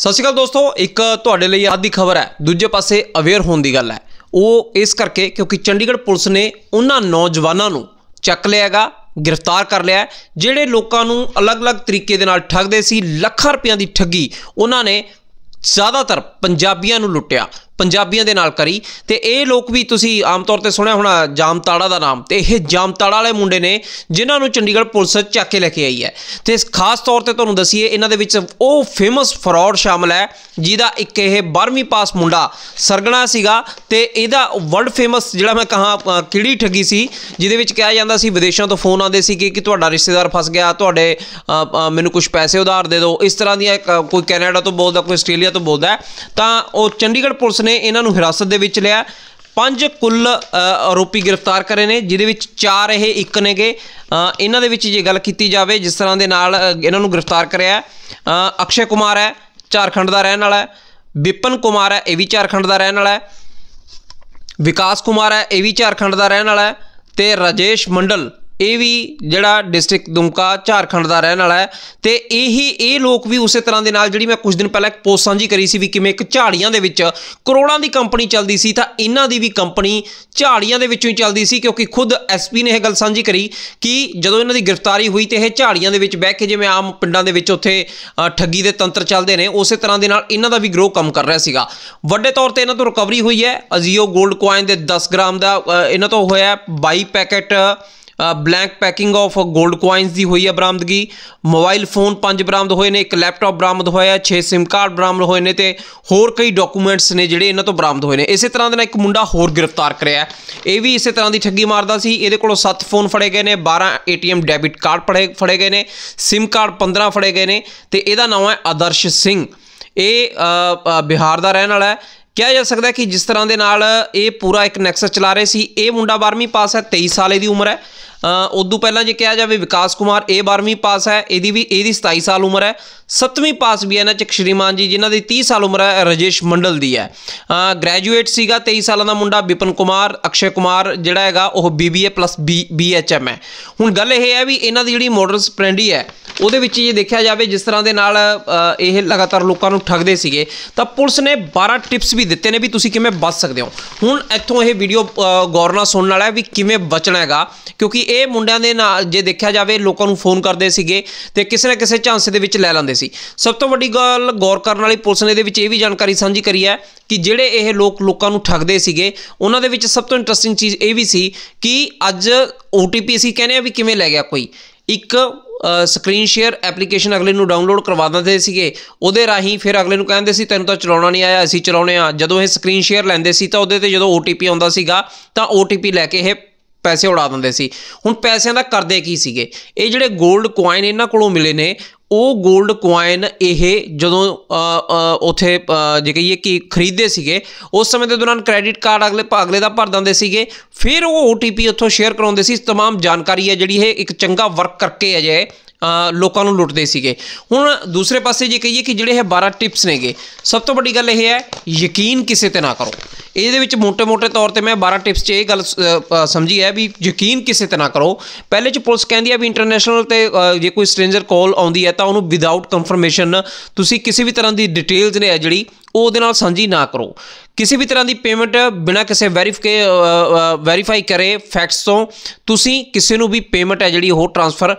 ਸਤਿ ਸ਼੍ਰੀ ਅਕਾਲ ਦੋਸਤੋ ਇੱਕ ਤੁਹਾਡੇ ਲਈ ਆਦੀ ਦੀ ਖਬਰ ਹੈ ਦੂਜੇ ਪਾਸੇ ਅਵੇਅਰ ਹੋਣ ਦੀ ਗੱਲ ਹੈ ਉਹ ਇਸ ਕਰਕੇ ਕਿਉਂਕਿ ਚੰਡੀਗੜ੍ਹ ਪੁਲਿਸ ਨੇ ਉਹਨਾਂ ਨੌਜਵਾਨਾਂ ਨੂੰ ਚੱਕ ਲਿਆਗਾ ਗ੍ਰਿਫਤਾਰ ਕਰ ਲਿਆ ਜਿਹੜੇ ਲੋਕਾਂ ਨੂੰ ਅਲੱਗ-ਅਲੱਗ ਤਰੀਕੇ ਦੇ ਨਾਲ ਠੱਗਦੇ ਸੀ ਲੱਖਾਂ ਰੁਪਈਆਂ ਦੀ ਠੱਗੀ ਉਹਨਾਂ ਨੇ ਜ਼ਿਆਦਾਤਰ ਪੰਜਾਬੀਆਂ ਨੂੰ ਲੁੱਟਿਆ ਪੰਜਾਬੀਆਂ ਦੇ ਨਾਲ ਕਰੀ ਤੇ ਇਹ ਲੋਕ ਵੀ ਤੁਸੀਂ ਆਮ ਤੌਰ ਤੇ ਸੁਣਿਆ ਹੋਣਾ ਜਾਮਤਾੜਾ ਦਾ ਨਾਮ ਤੇ ਇਹ ਜਾਮਤਾੜਾ ਵਾਲੇ ਮੁੰਡੇ ਨੇ ਜਿਨ੍ਹਾਂ ਨੂੰ ਚੰਡੀਗੜ੍ਹ ਪੁਲਿਸ ਚੱਕ ਕੇ ਲੈ ਕੇ ਆਈ ਹੈ ਤੇ ਇਸ ਖਾਸ ਤੌਰ ਤੇ ਤੁਹਾਨੂੰ ਦਸੀਏ ਇਹਨਾਂ ਦੇ ਵਿੱਚ ਉਹ ਫੇਮਸ ਫਰਾਡ ਸ਼ਾਮਲ ਹੈ ਜਿਹਦਾ ਇੱਕ ਇਹ 12ਵੀਂ ਪਾਸ ਮੁੰਡਾ ਸਰਗਣਾ ਸੀਗਾ ਤੇ ਇਹਦਾ ਵਰਲਡ ਫੇਮਸ ਜਿਹੜਾ ਮੈਂ ਕਹਾ ਕਿਹੜੀ ਠੱਗੀ ਸੀ ਜਿਹਦੇ ਵਿੱਚ ਕਿਹਾ ਜਾਂਦਾ ਸੀ ਵਿਦੇਸ਼ਾਂ ਤੋਂ ਫੋਨ ਆਉਂਦੇ ਸੀ ਕਿ ਤੁਹਾਡਾ ਰਿਸ਼ਤੇਦਾਰ ਫਸ ਗਿਆ ਤੁਹਾਡੇ ਮੈਨੂੰ ਕੁਝ ਪੈਸੇ ਉਧਾਰ ਦੇ ਦਿਓ ਇਸ ਤਰ੍ਹਾਂ ਦੀਆਂ ਕੋਈ ਕੈਨੇਡਾ ਤੋਂ ਬੋਲਦਾ ਕੋਈ ਆਸਟ੍ਰੇਲੀਆ ਤੋਂ ਬੋਲਦਾ ਤਾਂ ਉਹ ਚੰਡੀਗੜ੍ਹ ਪੁਲਿਸ ਨੇ ਇਹਨਾਂ ਨੂੰ ਹਿਰਾਸਤ ਦੇ ਵਿੱਚ ਲਿਆ ਪੰਜ ਕੁੱਲ ਆਰੋਪੀ ਗ੍ਰਿਫਤਾਰ ਕਰੇ ਨੇ ਜਿਹਦੇ ਵਿੱਚ ਚਾਰ ਇਹ ਇੱਕ ਨੇਗੇ ਇਹਨਾਂ ਦੇ ਵਿੱਚ ਜੇ ਗੱਲ ਕੀਤੀ ਜਾਵੇ ਜਿਸ ਤਰ੍ਹਾਂ ਦੇ ਨਾਲ ਇਹਨਾਂ ਨੂੰ ਗ੍ਰਿਫਤਾਰ ਕਰਿਆ ਅਕਸ਼ੇ ਕੁਮਾਰ ਹੈ ਝਾਰਖੰਡ ਦਾ ਰਹਿਣ ਵਾਲਾ ਹੈ ਵਿਪਨ ਕੁਮਾਰ ਹੈ ਇਹ ਵੀ ਝਾਰਖੰਡ ਦਾ ਰਹਿਣ ਵਾਲਾ ਹੈ ਵਿਕਾਸ ਕੁਮਾਰ ਹੈ ਇਹ ਵੀ ਝਾਰਖੰਡ ਦਾ ਰਹਿਣ ਵਾਲਾ ਹੈ ਤੇ ਰਜੇਸ਼ ਮੰਡਲ ਇਹ ਵੀ ਜਿਹੜਾ ਡਿਸਟ੍ਰਿਕਟ ਦੁਮਕਾ ਝਾਰਖੰਡ ਦਾ ਰਹਿਣ ਵਾਲਾ ਹੈ ਤੇ ਇਹੀ ਇਹ ਲੋਕ ਵੀ ਉਸੇ ਤਰ੍ਹਾਂ ਦੇ ਨਾਲ ਜਿਹੜੀ ਮੈਂ ਕੁਝ ਦਿਨ ਪਹਿਲਾਂ ਇੱਕ ਪੋਸਟ ਸਾਂਝੀ ਕਰੀ ਸੀ ਵੀ ਕਿਵੇਂ ਇੱਕ ਝਾੜੀਆਂ ਦੇ ਵਿੱਚ ਕਰੋੜਾਂ ਦੀ ਕੰਪਨੀ ਚੱਲਦੀ ਸੀ ਤਾਂ ਇਹਨਾਂ ਦੀ ਵੀ ਕੰਪਨੀ ਝਾੜੀਆਂ ਦੇ ਵਿੱਚੋਂ ਹੀ ਚੱਲਦੀ ਸੀ ਕਿਉਂਕਿ ਖੁਦ ਐਸਪੀ ਨੇ ਇਹ ਗੱਲ ਸਾਂਝੀ ਕਰੀ ਕਿ ਜਦੋਂ ਇਹਨਾਂ ਦੀ ਗ੍ਰਿਫਤਾਰੀ ਹੋਈ ਤੇ ਇਹ ਝਾੜੀਆਂ ਦੇ ਵਿੱਚ ਬਹਿ ਕੇ ਜਿਵੇਂ ਆਮ ਪਿੰਡਾਂ ਦੇ ਵਿੱਚ ਉੱਥੇ ਠੱਗੀ ਦੇ ਤੰਤਰ ਚੱਲਦੇ ਨੇ ਉਸੇ ਤਰ੍ਹਾਂ ਦੇ ਨਾਲ ਇਹਨਾਂ ਦਾ ਵੀ ਗਰੋ ਕੰਮ ਕਰ ਰਿਹਾ ਸੀਗਾ ਵੱਡੇ ਤੌਰ ਤੇ ਇਹਨਾਂ ਤੋਂ ਰਿਕਵਰੀ ਹੋਈ ਹੈ ਅਜ਼ੀਓ 골ਡ ਕੋਇਨ ਦੇ 10 ਗ੍ਰਾਮ ਦਾ ਇਹਨਾਂ ਤੋਂ ਹੋਇਆ 22 ਪੈਕੇਟ ਬਲੈਂਕ ਪੈਕਿੰਗ ਆਫ 골ਡ ਕੁਆਇਨਸ ਦੀ ਹੋਈ ਹੈ ਬਰਾਮਦਗੀ ਮੋਬਾਈਲ ਫੋਨ ਪੰਜ ਬਰਾਮਦ ਹੋਏ ਨੇ ਇੱਕ ਲੈਪਟਾਪ ਬਰਾਮਦ ਹੋਇਆ ਹੈ 6 SIM ਕਾਰਡ ਬਰਾਮਦ ਹੋਏ ਨੇ ਤੇ ਹੋਰ ਕਈ ਡਾਕੂਮੈਂਟਸ ਨੇ ਜਿਹੜੇ ਇਹਨਾਂ ਤੋਂ ਬਰਾਮਦ ਹੋਏ ਨੇ ਇਸੇ ਤਰ੍ਹਾਂ ਦੇ ਨਾਲ ਇੱਕ ਮੁੰਡਾ ਹੋਰ ਗ੍ਰਿਫਤਾਰ ਕਰਿਆ ਇਹ ਵੀ ਇਸੇ ਤਰ੍ਹਾਂ ਦੀ ਠੱਗੀ ਮਾਰਦਾ ਸੀ ਇਹਦੇ ਕੋਲੋਂ 7 ਫੋਨ ਫੜੇ ਗਏ ਨੇ 12 ATM ਡੈਬਿਟ ਕਾਰਡ ਫੜੇ ਫੜੇ ਗਏ ਨੇ SIM ਕਾਰਡ 15 ਫੜੇ ਗਏ ਨੇ ਤੇ ਇਹਦਾ ਨਾਮ ਹੈ ਆਦਰਸ਼ ਸਿੰਘ ਇਹ ਬਿਹਾਰ ਦਾ ਰਹਿਣ ਵਾਲਾ ਹੈ ਕਿਹਾ ਜਾ ਸਕਦਾ ਕਿ ਜਿਸ ਤਰ੍ਹਾਂ ਦੇ ਨਾਲ ਇਹ ਪੂਰਾ ਇੱਕ ਨੈਕਸਸ ਚਲਾ ਰਹੇ ਸੀ ਇਹ ਮੁੰਡਾ 12ਵੀਂ ਪਾਸ ਹੈ 23 ਸਾਲ ਦੀ ਉਮਰ ਹੈ ਉਦੋਂ ਪਹਿਲਾਂ ਜੇ ਕਿਹਾ ਜਾਵੇ ਵਿਕਾਸ ਕੁਮਾਰ ਇਹ 12ਵੀਂ ਪਾਸ ਹੈ ਇਹਦੀ ਵੀ ਇਹਦੀ 27 ਸਾਲ ਉਮਰ ਹੈ 7ਵੀਂ ਪਾਸ ਵੀ ਹੈ ਨਾ ਸ਼੍ਰੀਮਾਨ ਜੀ ਜਿਨ੍ਹਾਂ ਦੀ 30 ਸਾਲ ਉਮਰ ਹੈ ਰਜੇਸ਼ ਮੰਡਲ ਦੀ ਹੈ ਗ੍ਰੈਜੂਏਟ ਸੀਗਾ 23 ਸਾਲਾਂ ਦਾ ਮੁੰਡਾ ਵਿਪਨ ਕੁਮਾਰ ਅਕਸ਼ੇ ਕੁਮਾਰ ਜਿਹੜਾ ਹੈਗਾ ਉਹ ਬੀਬੀਏ ਪਲੱਸ ਬੀਐਚਐਮ ਹੈ ਹੁਣ ਗੱਲ ਇਹ ਹੈ ਵੀ ਇਹਨਾਂ ਦੀ ਜਿਹੜੀ ਮੋਡਰਨ ਸਪਰੈਂਡੀ ਹੈ ਉਹਦੇ ਵਿੱਚ ਜੇ ਦੇਖਿਆ ਜਾਵੇ ਜਿਸ ਤਰ੍ਹਾਂ ਦੇ ਨਾਲ ਇਹ ਲਗਾਤਾਰ ਲੋਕਾਂ ਨੂੰ ਠੱਗਦੇ ਸੀਗੇ ਤਾਂ ਪੁਲਿਸ ਨੇ 12 ਟਿਪਸ ਵੀ ਦਿੱਤੇ ਨੇ ਵੀ ਤੁਸੀਂ ਕਿਵੇਂ ਬਚ ਸਕਦੇ ਹੋ ਹੁਣ ਇੱਥੋਂ ਇਹ ਵੀਡੀਓ ਗੌਰ ਨਾਲ ਸੁਣਨ ਵਾਲਾ ਹੈ ਵੀ ਕਿਵੇਂ ਬਚਣਾ ਹੈਗਾ ਕਿਉਂਕਿ ਇਹ ਮੁੰਡਿਆਂ ਦੇ ਨਾਲ ਜੇ ਦੇਖਿਆ ਜਾਵੇ ਲੋਕਾਂ ਨੂੰ ਫੋਨ ਕਰਦੇ ਸੀਗੇ ਤੇ ਕਿਸੇ ਨਾ ਕਿਸੇ ਝਾਂਸੇ ਦੇ ਵਿੱਚ ਲੈ ਲੈਂਦੇ ਸੀ ਸਭ ਤੋਂ ਵੱਡੀ ਗੱਲ ਗੌਰ ਕਰਨ ਵਾਲੀ ਪੁਲਿਸ ਨੇ ਇਹਦੇ ਵਿੱਚ ਇਹ ਵੀ ਜਾਣਕਾਰੀ ਸਾਂਝੀ ਕਰੀ ਹੈ ਕਿ ਜਿਹੜੇ ਇਹ ਲੋਕ ਲੋਕਾਂ ਨੂੰ ਠੱਗਦੇ ਸੀਗੇ ਉਹਨਾਂ ਦੇ ਵਿੱਚ ਸਭ ਤੋਂ ਇੰਟਰਸਟਿੰਗ ਚੀਜ਼ ਇਹ ਵੀ ਸੀ ਕਿ ਅੱਜ OTP ਅਸੀਂ ਕਹਿੰਦੇ ਆ ਵੀ ਕਿਵੇਂ ਲੈ ਗਿਆ ਕੋਈ ਇੱਕ ਸਕਰੀਨ ਸ਼ੇਅਰ ਐਪਲੀਕੇਸ਼ਨ ਅਗਲੇ ਨੂੰ ਡਾਊਨਲੋਡ ਕਰਵਾ ਦਿੰਦੇ ਸੀਗੇ ਉਹਦੇ ਰਾਹੀਂ ਫਿਰ ਅਗਲੇ ਨੂੰ ਕਹਿੰਦੇ ਸੀ ਤੈਨੂੰ ਤਾਂ ਚਲਾਉਣਾ ਨਹੀਂ ਆਇਆ ਅਸੀਂ ਚਲਾਉਨੇ ਆ ਜਦੋਂ ਇਹ ਸਕਰੀਨ ਸ਼ੇਅਰ ਲੈਂਦੇ ਸੀ ਤਾਂ ਉਹਦੇ ਤੇ ਜਦੋਂ OTP ਆਉਂਦਾ ਸੀਗਾ ਤਾਂ OTP ਲੈ ਕੇ ਇਹ ਪੈਸੇ ਉਡਾ ਦਿੰਦੇ ਸੀ ਹੁਣ ਪੈਸਿਆਂ ਦਾ ਕਰਦੇ ਕੀ ਸੀਗੇ ਇਹ ਜਿਹੜੇ 골ਡ ਕੋਇਨ ਇਹਨਾਂ ਕੋਲੋਂ ਮਿਲੇ ਨੇ ਉਹ 골ਡ ਕੋਇਨ ਇਹ ਜਦੋਂ ਉਥੇ ਜੇ ਕਹੀਏ ਕਿ ਖਰੀਦੇ ਸੀਗੇ ਉਸ ਸਮੇਂ ਦੇ ਦੌਰਾਨ ਕ੍ਰੈਡਿਟ ਕਾਰਡ ਅਗਲੇ ਅਗਲੇ ਦਾ ਭਰ ਦਿੰਦੇ ਸੀਗੇ ਫਿਰ ਉਹ OTP ਉੱਥੋਂ ਸ਼ੇਅਰ ਕਰਾਉਂਦੇ ਸੀ तमाम ਜਾਣਕਾਰੀ ਹੈ ਜਿਹੜੀ ਇਹ ਇੱਕ ਚੰਗਾ ਵਰਕ ਕਰਕੇ ਅਜੇ ਲੋਕਾਂ ਨੂੰ ਲੁੱਟਦੇ ਸੀਗੇ ਹੁਣ ਦੂਸਰੇ ਪਾਸੇ ਜੇ ਕਹੀਏ ਕਿ ਜਿਹੜੇ ਇਹ 12 ਟਿਪਸ ਨੇਗੇ ਸਭ ਤੋਂ ਵੱਡੀ ਗੱਲ ਇਹ ਹੈ ਯਕੀਨ ਕਿਸੇ ਤੇ ਨਾ ਕਰੋ ਇਹਦੇ ਵਿੱਚ ਮੋٹے-ਮੋٹے ਤੌਰ ਤੇ ਮੈਂ 12 ਟਿਪਸ 'ਚ ਇਹ ਗੱਲ ਸਮਝੀ ਹੈ ਵੀ ਯਕੀਨ ਕਿਸੇ ਤੇ ਨਾ ਕਰੋ ਪਹਿਲੇ 'ਚ ਪੁਲਿਸ ਕਹਿੰਦੀ ਹੈ ਵੀ ਇੰਟਰਨੈਸ਼ਨਲ ਤੇ ਜੇ ਕੋਈ ਸਟ੍ਰੇਂਜਰ ਕਾਲ ਆਉਂਦੀ ਹੈ ਤਾਂ ਉਹਨੂੰ ਵਿਦਆਊਟ ਕਨਫਰਮੇਸ਼ਨ ਤੁਸੀਂ ਕਿਸੇ ਵੀ ਤਰ੍ਹਾਂ ਦੀ ਡਿਟੇਲਸ ਨੇ ਜਿਹੜੀ ਉਹਦੇ ਨਾਲ ਸਾਂਝੀ ਨਾ ਕਰੋ ਕਿਸੇ ਵੀ ਤਰ੍ਹਾਂ ਦੀ ਪੇਮੈਂਟ ਬਿਨਾ ਕਿਸੇ ਵੈਰੀਫਾਈ ਵੈਰੀਫਾਈ ਕਰੇ ਫੈਕਟਸ ਤੋਂ ਤੁਸੀਂ ਕਿਸੇ ਨੂੰ ਵੀ ਪੇਮੈਂਟ ਹੈ ਜਿਹੜੀ ਉਹ ਟ੍ਰਾਂਸਫਰ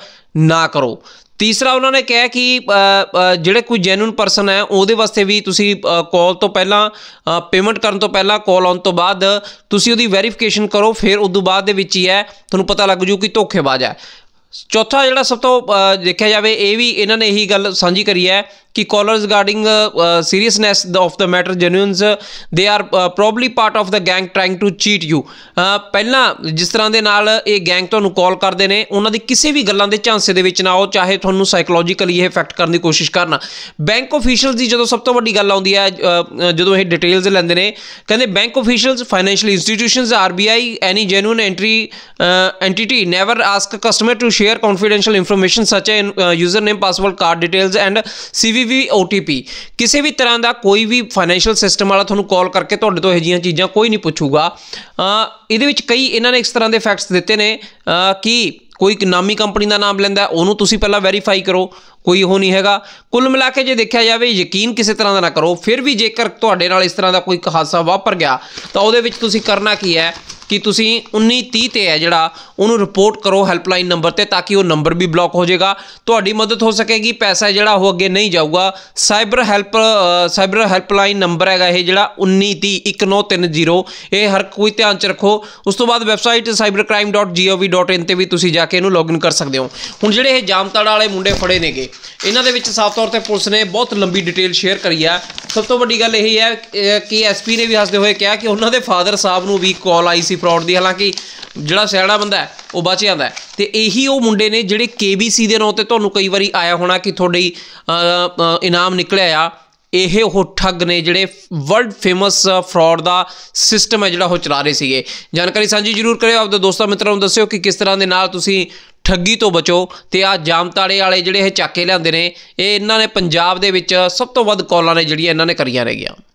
ਨਾ ਕਰੋ ਤੀਸਰਾ ਉਹਨਾਂ ਨੇ ਕਿਹਾ ਕਿ ਜਿਹੜੇ ਕੋਈ ਜੈਨੂਨ ਪਰਸਨ ਹੈ ਉਹਦੇ ਵਾਸਤੇ ਵੀ ਤੁਸੀਂ ਕਾਲ ਤੋਂ ਪਹਿਲਾਂ ਪੇਮੈਂਟ ਕਰਨ ਤੋਂ ਪਹਿਲਾਂ ਕਾਲ ਆਉਣ ਤੋਂ ਬਾਅਦ ਤੁਸੀਂ ਉਹਦੀ ਵੈਰੀਫਿਕੇਸ਼ਨ ਕਰੋ ਫਿਰ ਉਸ ਤੋਂ ਬਾਅਦ ਦੇ ਵਿੱਚ ਹੀ ਹੈ ਤੁਹਾਨੂੰ ਪਤਾ ਲੱਗ ਜੂ ਕਿ ਧੋਖੇਬਾਜ਼ ਹੈ ਚੌਥਾ ਜਿਹੜਾ ਸਭ ਤੋਂ ਦੇਖਿਆ ਜਾਵੇ ਇਹ ਵੀ ਇਹਨਾਂ ਨੇ ਇਹੀ ਗੱਲ ਸਾਂਝੀ ਕਰੀ ਹੈ ਕਿ callers regarding seriousness of the matter genuineness they are probably part of the gang trying to cheat you ਪਹਿਲਾਂ ਜਿਸ ਤਰ੍ਹਾਂ ਦੇ ਨਾਲ ਇਹ ਗੈਂਗ ਤੁਹਾਨੂੰ ਕਾਲ ਕਰਦੇ ਨੇ ਉਹਨਾਂ ਦੀ ਕਿਸੇ ਵੀ ਗੱਲਾਂ ਦੇ ਝਾਂਸੇ ਦੇ ਵਿੱਚ ਨਾ ਆਓ ਚਾਹੇ ਤੁਹਾਨੂੰ ਸਾਈਕੋਲੋਜੀਕਲੀ ਇਹ ਇਫੈਕਟ ਕਰਨ ਦੀ ਕੋਸ਼ਿਸ਼ ਕਰਨਾ ਬੈਂਕ ਆਫੀਸ਼ੀਅਲਸ ਦੀ ਜਦੋਂ ਸਭ ਤੋਂ ਵੱਡੀ ਗੱਲ ਆਉਂਦੀ ਹੈ ਜਦੋਂ ਇਹ ਡਿਟੇਲਸ ਲੈਂਦੇ ਨੇ ਕਹਿੰਦੇ bank officials financial institutions RBI any genuine entry entity never ask customer to share confidential information such as username password card details and CVV OTP ਕਿਸੇ ਵੀ ਤਰ੍ਹਾਂ ਦਾ ਕੋਈ ਵੀ ਫਾਈਨੈਂਸ਼ੀਅਲ ਸਿਸਟਮ ਵਾਲਾ ਤੁਹਾਨੂੰ ਕਾਲ ਕਰਕੇ ਤੁਹਾਡੇ ਤੋਂ ਇਹ ਜੀਆਂ ਚੀਜ਼ਾਂ ਕੋਈ ਨਹੀਂ ਪੁੱਛੂਗਾ ਇਹਦੇ ਵਿੱਚ ਕਈ ਇਹਨਾਂ ਨੇ ਇਸ ਤਰ੍ਹਾਂ ਦੇ ਫੈਕਟਸ ਦਿੱਤੇ ਨੇ ਕਿ ਕੋਈ ਇੱਕ ਨਾਮੀ ਕੰਪਨੀ ਦਾ ਨਾਮ ਲੈਂਦਾ ਉਹਨੂੰ ਤੁਸੀਂ ਪਹਿਲਾਂ ਵੈਰੀਫਾਈ ਕਰੋ ਕੋਈ ਉਹ ਨਹੀਂ ਹੈਗਾ ਕੁੱਲ ਮਿਲਾ ਕੇ ਜੇ ਦੇਖਿਆ ਜਾਵੇ ਯਕੀਨ ਕਿਸੇ ਤਰ੍ਹਾਂ ਦਾ ਨਾ ਕਰੋ ਫਿਰ ਵੀ ਜੇਕਰ ਤੁਹਾਡੇ ਨਾਲ ਇਸ ਤਰ੍ਹਾਂ ਦਾ ਕੋਈ ਹਾਦਸਾ ਵਾਪਰ ਗਿਆ ਤਾਂ ਉਹਦੇ ਵਿੱਚ ਤੁਸੀਂ ਕਰਨਾ ਕੀ ਹੈ ਕਿ ਤੁਸੀਂ 1930 ਤੇ ਹੈ ਜਿਹੜਾ ਉਹਨੂੰ ਰਿਪੋਰਟ ਕਰੋ ਹੈਲਪਲਾਈਨ ਨੰਬਰ ਤੇ ਤਾਂ ਕਿ ਉਹ ਨੰਬਰ ਵੀ ਬਲੌਕ ਹੋ ਜਾਏਗਾ ਤੁਹਾਡੀ ਮਦਦ ਹੋ ਸਕੇਗੀ ਪੈਸਾ ਜਿਹੜਾ ਉਹ ਅੱਗੇ ਨਹੀਂ ਜਾਊਗਾ cyber help cyber helpline number ਹੈਗਾ ਇਹ ਜਿਹੜਾ 1930 1930 ਇਹ ਹਰ ਕੋਈ ਧਿਆਨ ਚ ਰੱਖੋ ਉਸ ਤੋਂ ਬਾਅਦ ਵੈਬਸਾਈਟ cybercrime.gov.in ਤੇ ਵੀ ਤੁਸੀਂ ਜਾ ਕੇ ਇਹਨੂੰ ਲੌਗਇਨ ਕਰ ਸਕਦੇ ਹੋ ਹੁਣ ਜਿਹੜੇ ਇਹ ਜਾਮਤੜਾ ਵਾਲੇ ਮੁੰਡੇ ਫੜੇ ਨੇਗੇ ਇਹਨਾਂ ਦੇ ਵਿੱਚ ਸਾਫ਼ ਤੌਰ ਤੇ ਪੁਲਿਸ ਨੇ ਬਹੁਤ ਲੰਬੀ ਡਿਟੇਲ ਸ਼ੇਅਰ ਕਰੀ ਆ ਸਭ ਤੋਂ ਵੱਡੀ ਗੱਲ ਇਹ ਹੈ ਕਿ ਐਸਪੀ ਨੇ ਵੀ ਹੱਸਦੇ ਹੋਏ ਕਿਹਾ ਕਿ ਉਹਨਾਂ ਦੇ ਫਾਦਰ ਸਾਹਿਬ ਨੂੰ ਵੀ ਕਾਲ ਆਈ ਸੀ ਫਰਾਡ ਦੀ ਹਾਲਾਂਕਿ ਜਿਹੜਾ ਸਿਆੜਾ ਬੰਦਾ ਉਹ ਬਚ ਜਾਂਦਾ ਤੇ ਇਹੀ ਉਹ ਮੁੰਡੇ ਨੇ ਜਿਹੜੇ KBC ਦੇ ਨਾਂ ਤੇ ਤੁਹਾਨੂੰ ਕਈ ਵਾਰੀ ਆਇਆ ਹੋਣਾ ਕਿ ਤੁਹਾਡੀ ਇਨਾਮ ਨਿਕਲਿਆ ਆ ਇਹ ਉਹ ਠੱਗ ਨੇ ਜਿਹੜੇ ਵਰਲਡ ਫੇਮਸ ਫਰਾਡ ਦਾ ਸਿਸਟਮ ਹੈ ਜਿਹੜਾ ਉਹ ਚਲਾ ਰਹੇ ਸੀਗੇ ਜਾਣਕਾਰੀ ਸਾਂਝੀ ਜ਼ਰੂਰ ਕਰਿਓ ਆਪਦੇ ਦੋਸਤਾਂ ਮਿੱਤਰਾਂ ਨੂੰ ਦੱਸਿਓ ਕਿ ਕਿਸ ਤਰ੍ਹਾਂ ਦੇ ਨਾਲ ਤੁਸੀਂ ਠੱਗੀ ਤੋਂ ਬਚੋ ਤੇ ਆ ਜਾਮਤਾੜੇ ਵਾਲੇ ਜਿਹੜੇ ਇਹ ਚੱਕੇ ਲਿਆਂਦੇ ਨੇ ਇਹ ਇਹਨਾਂ ਨੇ ਪੰਜਾਬ ਦੇ ਵਿੱਚ ਸਭ ਤੋਂ ਵੱਧ ਕਾਲਾਂ ਨੇ ਜਿਹੜੀਆਂ ਇਹਨਾਂ ਨੇ ਕਰੀਆਂ ਰਹੀਆਂ ਗਿਆ